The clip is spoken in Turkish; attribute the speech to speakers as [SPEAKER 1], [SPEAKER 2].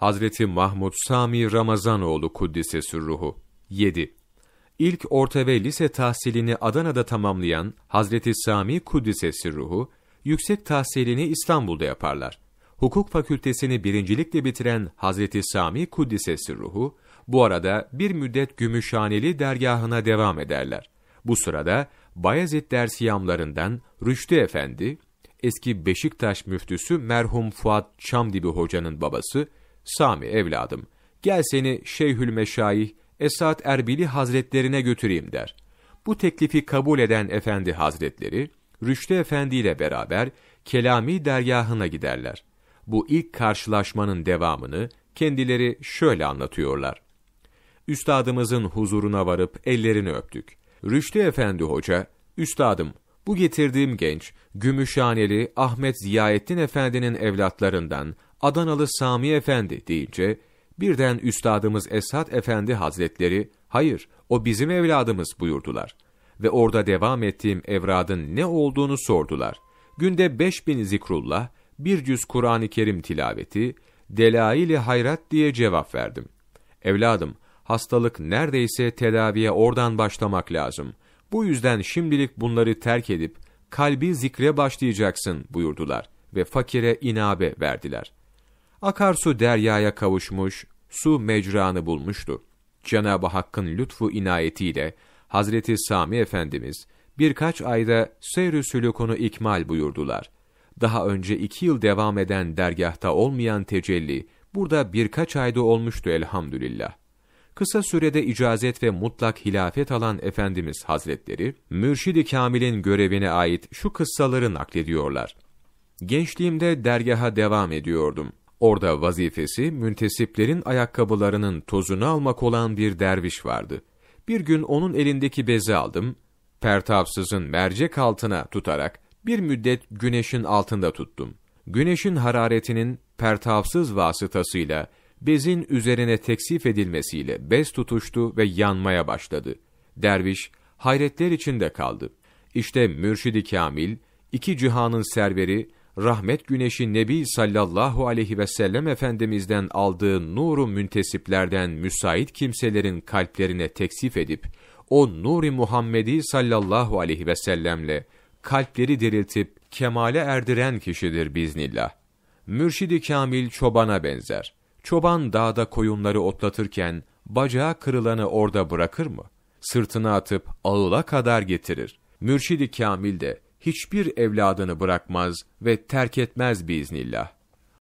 [SPEAKER 1] Hazreti Mahmud Sami Ramazanoğlu Kuddise Sürruhu 7. İlk orta ve lise tahsilini Adana'da tamamlayan Hazreti Sami Kuddise Sürruhu, yüksek tahsilini İstanbul'da yaparlar. Hukuk fakültesini birincilikle bitiren Hazreti Sami Kuddise Sürruhu, bu arada bir müddet Gümüşhaneli dergahına devam ederler. Bu sırada Bayezid dersiyamlarından Rüştü Efendi, eski Beşiktaş müftüsü merhum Fuat Çamdibi Hoca'nın babası, Sami evladım, gel seni Şeyhül Meşayih Esat Erbili Hazretlerine götüreyim der. Bu teklifi kabul eden Efendi Hazretleri, Rüştü Efendi ile beraber Kelami dergahına giderler. Bu ilk karşılaşmanın devamını kendileri şöyle anlatıyorlar. Üstadımızın huzuruna varıp ellerini öptük. Rüştü Efendi Hoca, Üstadım, bu getirdiğim genç, Gümüşhaneli Ahmet Ziyaettin Efendi'nin evlatlarından Adanalı Sami Efendi deyince, birden Üstadımız Esat Efendi Hazretleri, hayır o bizim evladımız buyurdular. Ve orada devam ettiğim evradın ne olduğunu sordular. Günde beş bin zikrullah, bir cüz Kur'an-ı Kerim tilaveti, delail-i hayrat diye cevap verdim. Evladım, hastalık neredeyse tedaviye oradan başlamak lazım. Bu yüzden şimdilik bunları terk edip, kalbi zikre başlayacaksın buyurdular ve fakire inabe verdiler akarsu deryaya kavuşmuş, su mecranı bulmuştu. Cenab-ı Hakk'ın lütfu inayetiyle Hazreti Sami Efendimiz birkaç ayda seyr-i sülukunu ikmal buyurdular. Daha önce iki yıl devam eden dergahta olmayan tecelli, burada birkaç ayda olmuştu elhamdülillah. Kısa sürede icazet ve mutlak hilafet alan Efendimiz Hazretleri, Mürşid-i Kamil'in görevine ait şu kıssaları naklediyorlar. Gençliğimde dergaha devam ediyordum. Orada vazifesi müntesiplerin ayakkabılarının tozunu almak olan bir derviş vardı. Bir gün onun elindeki bezi aldım, pertapsızın mercek altına tutarak bir müddet güneşin altında tuttum. Güneşin hararetinin pertapsız vasıtasıyla bezin üzerine teksif edilmesiyle bez tutuştu ve yanmaya başladı. Derviş hayretler içinde kaldı. İşte Mürşidi Kamil, iki cihanın serveri rahmet güneşi Nebi sallallahu aleyhi ve sellem Efendimiz'den aldığı nuru müntesiplerden müsait kimselerin kalplerine teksif edip, o nuri Muhammedi sallallahu aleyhi ve sellemle kalpleri diriltip kemale erdiren kişidir biznillah. Mürşidi Kamil çobana benzer. Çoban dağda koyunları otlatırken bacağı kırılanı orada bırakır mı? Sırtına atıp ağıla kadar getirir. Mürşidi Kamil de hiçbir evladını bırakmaz ve terk etmez biiznillah.